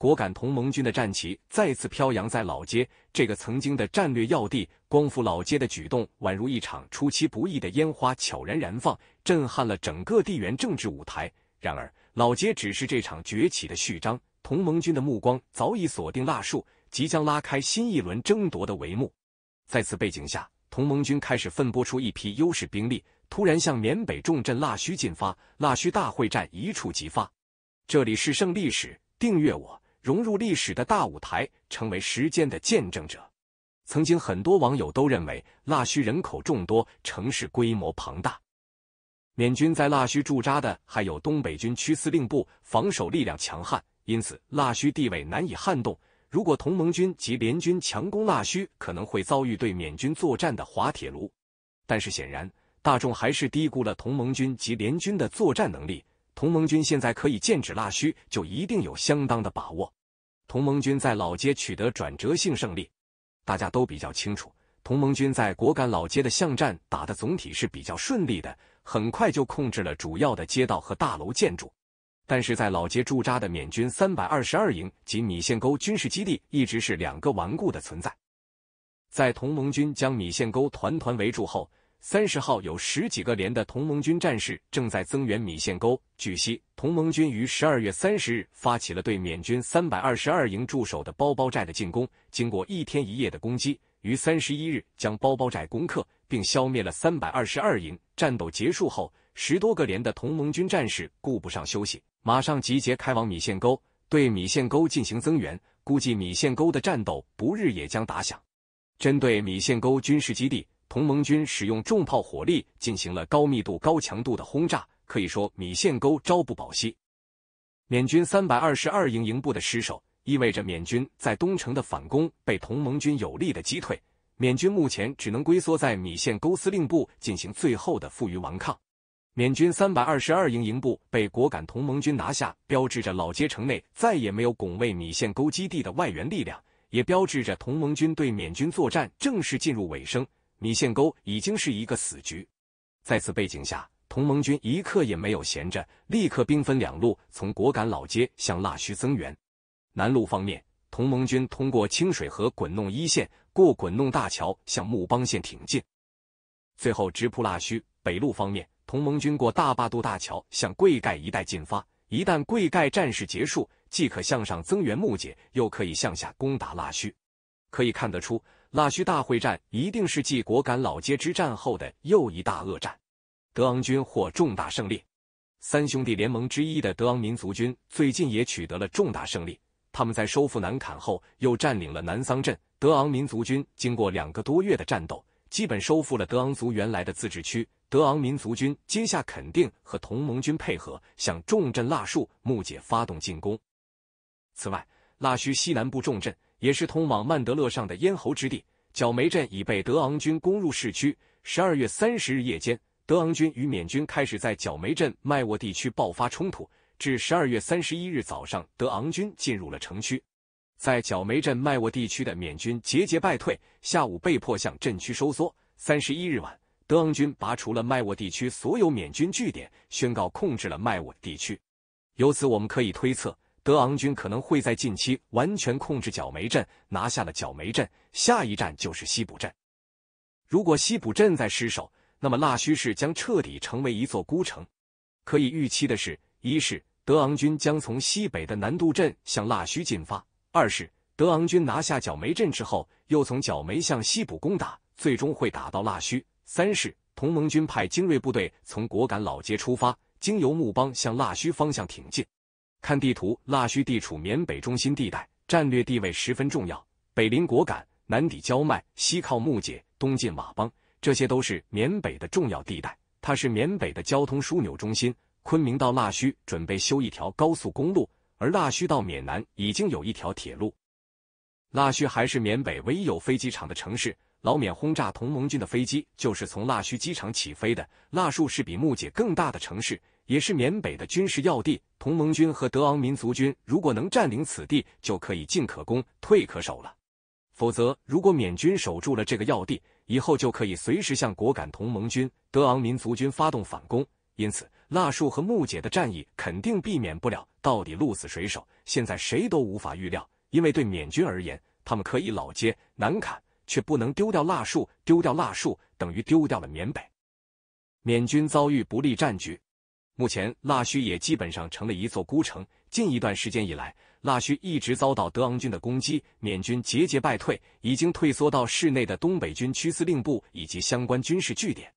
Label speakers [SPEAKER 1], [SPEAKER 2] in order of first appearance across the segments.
[SPEAKER 1] 果敢同盟军的战旗再次飘扬在老街，这个曾经的战略要地。光复老街的举动，宛如一场出其不意的烟花悄然燃放，震撼了整个地缘政治舞台。然而，老街只是这场崛起的序章。同盟军的目光早已锁定腊树，即将拉开新一轮争夺的帷幕。在此背景下，同盟军开始分拨出一批优势兵力，突然向缅北重镇腊戌进发，腊戌大会战一触即发。这里是胜利史，订阅我。融入历史的大舞台，成为时间的见证者。曾经很多网友都认为，腊戌人口众多，城市规模庞大，缅军在腊戌驻扎的还有东北军区司令部，防守力量强悍，因此腊戌地位难以撼动。如果同盟军及联军强攻腊戌，可能会遭遇对缅军作战的滑铁卢。但是显然，大众还是低估了同盟军及联军的作战能力。同盟军现在可以剑指腊须，就一定有相当的把握。同盟军在老街取得转折性胜利，大家都比较清楚。同盟军在果敢老街的巷战打的总体是比较顺利的，很快就控制了主要的街道和大楼建筑。但是在老街驻扎的缅军三百二十二营及米线沟军事基地一直是两个顽固的存在。在同盟军将米线沟团团围住后。三十号有十几个连的同盟军战士正在增援米线沟。据悉，同盟军于十二月三十日发起了对缅军三百二十二营驻守的包包寨的进攻。经过一天一夜的攻击，于三十一日将包包寨攻克，并消灭了三百二十二营。战斗结束后，十多个连的同盟军战士顾不上休息，马上集结开往米线沟，对米线沟进行增援。估计米线沟的战斗不日也将打响。针对米线沟军事基地。同盟军使用重炮火力进行了高密度、高强度的轰炸，可以说米线沟朝不保夕。缅军三百二十二营营部的失守，意味着缅军在东城的反攻被同盟军有力的击退。缅军目前只能龟缩在米线沟司令部进行最后的负隅顽抗。缅军三百二十二营营部被果敢同盟军拿下，标志着老街城内再也没有拱卫米线沟基地的外援力量，也标志着同盟军对缅军作战正式进入尾声。米线沟已经是一个死局，在此背景下，同盟军一刻也没有闲着，立刻兵分两路，从果敢老街向腊戌增援。南路方面，同盟军通过清水河滚弄一线，过滚弄大桥向木邦县挺进，最后直扑腊戌；北路方面，同盟军过大坝渡大桥向贵盖一带进发。一旦贵盖战事结束，即可向上增援木姐，又可以向下攻打腊戌。可以看得出。腊戌大会战一定是继果敢老街之战后的又一大恶战，德昂军获重大胜利。三兄弟联盟之一的德昂民族军最近也取得了重大胜利。他们在收复南坎后，又占领了南桑镇。德昂民族军经过两个多月的战斗，基本收复了德昂族原来的自治区。德昂民族军接下肯定和同盟军配合，向重镇腊戍木姐发动进攻。此外，腊戌西南部重镇。也是通往曼德勒上的咽喉之地。角梅镇已被德昂军攻入市区。十二月三十日夜间，德昂军与缅军开始在角梅镇迈沃地区爆发冲突。至十二月三十一日早上，德昂军进入了城区。在角梅镇迈沃地区的缅军节节败退，下午被迫向镇区收缩。三十一日晚，德昂军拔除了迈沃地区所有缅军据点，宣告控制了迈沃地区。由此，我们可以推测。德昂军可能会在近期完全控制角梅镇，拿下了角梅镇，下一站就是西普镇。如果西普镇再失守，那么腊戌市将彻底成为一座孤城。可以预期的是，一是德昂军将从西北的南渡镇向腊戌进发；二是德昂军拿下角梅镇之后，又从角梅向西普攻打，最终会打到腊戌；三是同盟军派精锐部队从果敢老街出发，经由木邦向腊戌方向挺进。看地图，腊戌地处缅北中心地带，战略地位十分重要。北临果敢，南抵交麦，西靠木姐，东进佤邦，这些都是缅北的重要地带。它是缅北的交通枢纽中心。昆明到腊戌准备修一条高速公路，而腊戌到缅南已经有一条铁路。腊戌还是缅北唯一有飞机场的城市，老缅轰炸同盟军的飞机就是从腊戌机场起飞的。腊戍是比木姐更大的城市。也是缅北的军事要地，同盟军和德昂民族军如果能占领此地，就可以进可攻，退可守了。否则，如果缅军守住了这个要地，以后就可以随时向果敢同盟军、德昂民族军发动反攻。因此，腊树和木姐的战役肯定避免不了。到底鹿死谁手，现在谁都无法预料。因为对缅军而言，他们可以老街、难砍，却不能丢掉腊树。丢掉腊树，等于丢掉了缅北。缅军遭遇不利战局。目前，腊戌也基本上成了一座孤城。近一段时间以来，腊戌一直遭到德昂军的攻击，缅军节节败退，已经退缩到市内的东北军区司令部以及相关军事据点。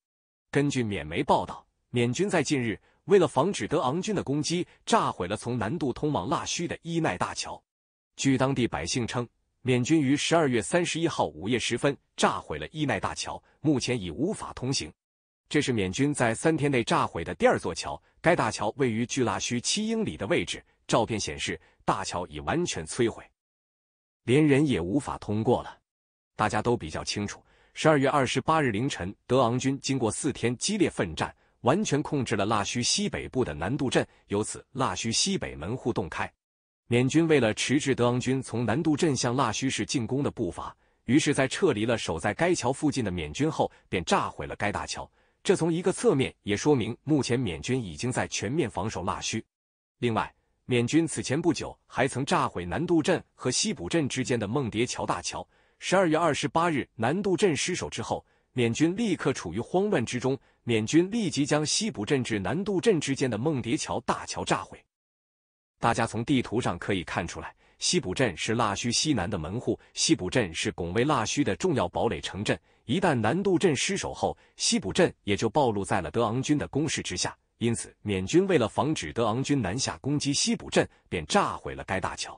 [SPEAKER 1] 根据缅媒报道，缅军在近日为了防止德昂军的攻击，炸毁了从南渡通往腊戌的伊奈大桥。据当地百姓称，缅军于十二月三十一号午夜时分炸毁了伊奈大桥，目前已无法通行。这是缅军在三天内炸毁的第二座桥。该大桥位于巨腊戌七英里的位置。照片显示，大桥已完全摧毁，连人也无法通过了。大家都比较清楚，十二月二十八日凌晨，德昂军经过四天激烈奋战，完全控制了腊戌西北部的南渡镇，由此腊戌西北门户洞开。缅军为了迟滞德昂军从南渡镇向腊戌市进攻的步伐，于是在撤离了守在该桥附近的缅军后，便炸毁了该大桥。这从一个侧面也说明，目前缅军已经在全面防守腊戌。另外，缅军此前不久还曾炸毁南渡镇和西浦镇之间的梦蝶桥大桥。十二月二十八日南渡镇失守之后，缅军立刻处于慌乱之中，缅军立即将西浦镇至南渡镇之间的梦蝶桥大桥炸毁。大家从地图上可以看出来，西浦镇是腊戌西南的门户，西浦镇是拱卫腊戌的重要堡垒城镇。一旦南渡镇失守后，西浦镇也就暴露在了德昂军的攻势之下。因此，缅军为了防止德昂军南下攻击西浦镇，便炸毁了该大桥。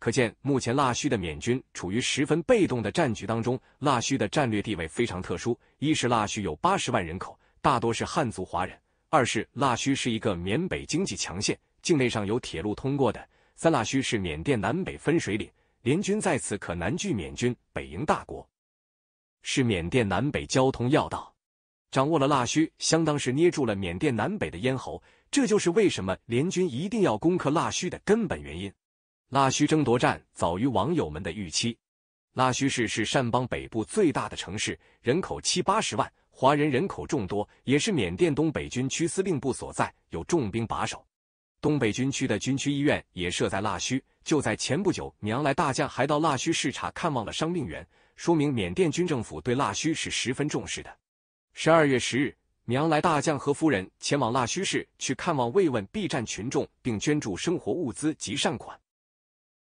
[SPEAKER 1] 可见，目前腊戌的缅军处于十分被动的战局当中。腊戌的战略地位非常特殊：一是腊戌有八十万人口，大多是汉族华人；二是腊戌是一个缅北经济强县，境内上有铁路通过的。三，腊戌是缅甸南北分水岭，联军在此可南拒缅军，北迎大国。是缅甸南北交通要道，掌握了腊戌，相当是捏住了缅甸南北的咽喉。这就是为什么联军一定要攻克腊戌的根本原因。腊戌争夺战早于网友们的预期。腊戌市是善邦北部最大的城市，人口七八十万，华人人口众多，也是缅甸东北军区司令部所在，有重兵把守。东北军区的军区医院也设在腊戌。就在前不久，娘来大将还到腊戌视察看望了伤病员。说明缅甸军政府对腊戌是十分重视的。十二月十日，娘来大将和夫人前往腊戌市去看望慰问避战群众，并捐助生活物资及善款。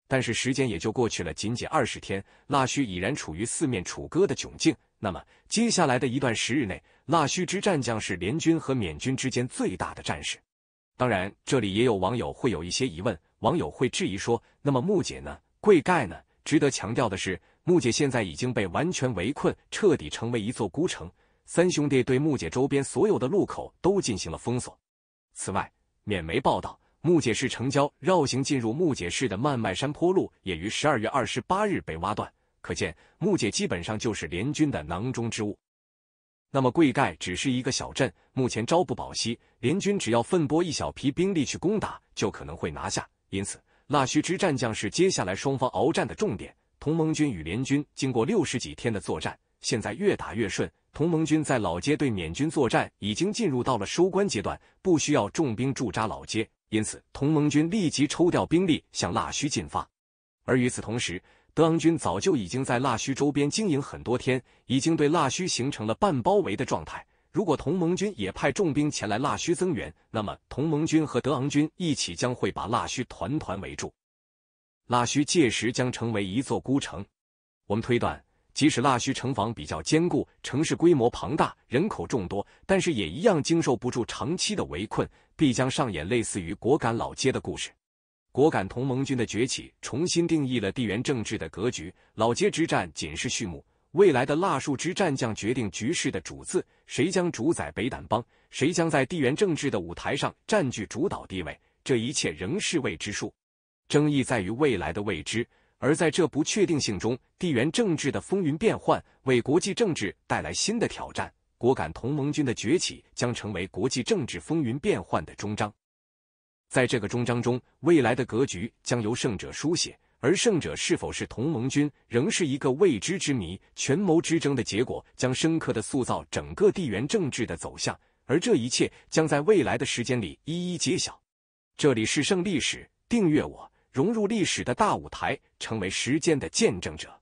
[SPEAKER 1] 但是时间也就过去了仅仅二十天，腊戌已然处于四面楚歌的窘境。那么接下来的一段时日内，腊戌之战将是联军和缅军之间最大的战事。当然，这里也有网友会有一些疑问，网友会质疑说：“那么木姐呢？贵盖呢？”值得强调的是。木姐现在已经被完全围困，彻底成为一座孤城。三兄弟对木姐周边所有的路口都进行了封锁。此外，缅媒报道，木姐市城郊绕行进入木姐市的漫漫山坡路也于十二月二十八日被挖断。可见，木姐基本上就是联军的囊中之物。那么，贵盖只是一个小镇，目前朝不保夕。联军只要分拨一小批兵力去攻打，就可能会拿下。因此，腊戌之战将是接下来双方鏖战的重点。同盟军与联军经过六十几天的作战，现在越打越顺。同盟军在老街对缅军作战已经进入到了收官阶段，不需要重兵驻扎老街，因此同盟军立即抽调兵力向腊戌进发。而与此同时，德昂军早就已经在腊戌周边经营很多天，已经对腊戌形成了半包围的状态。如果同盟军也派重兵前来腊戌增援，那么同盟军和德昂军一起将会把腊戌团团围住。腊戌届时将成为一座孤城。我们推断，即使腊戌城防比较坚固，城市规模庞大，人口众多，但是也一样经受不住长期的围困，必将上演类似于果敢老街的故事。果敢同盟军的崛起重新定义了地缘政治的格局，老街之战仅是序幕，未来的腊戍之战将决定局势的主次，谁将主宰北掸邦，谁将在地缘政治的舞台上占据主导地位，这一切仍是未知数。争议在于未来的未知，而在这不确定性中，地缘政治的风云变幻为国际政治带来新的挑战。果敢同盟军的崛起将成为国际政治风云变幻的终章。在这个终章中，未来的格局将由胜者书写，而胜者是否是同盟军，仍是一个未知之谜。权谋之争的结果将深刻的塑造整个地缘政治的走向，而这一切将在未来的时间里一一揭晓。这里是胜利史，订阅我。融入历史的大舞台，成为时间的见证者。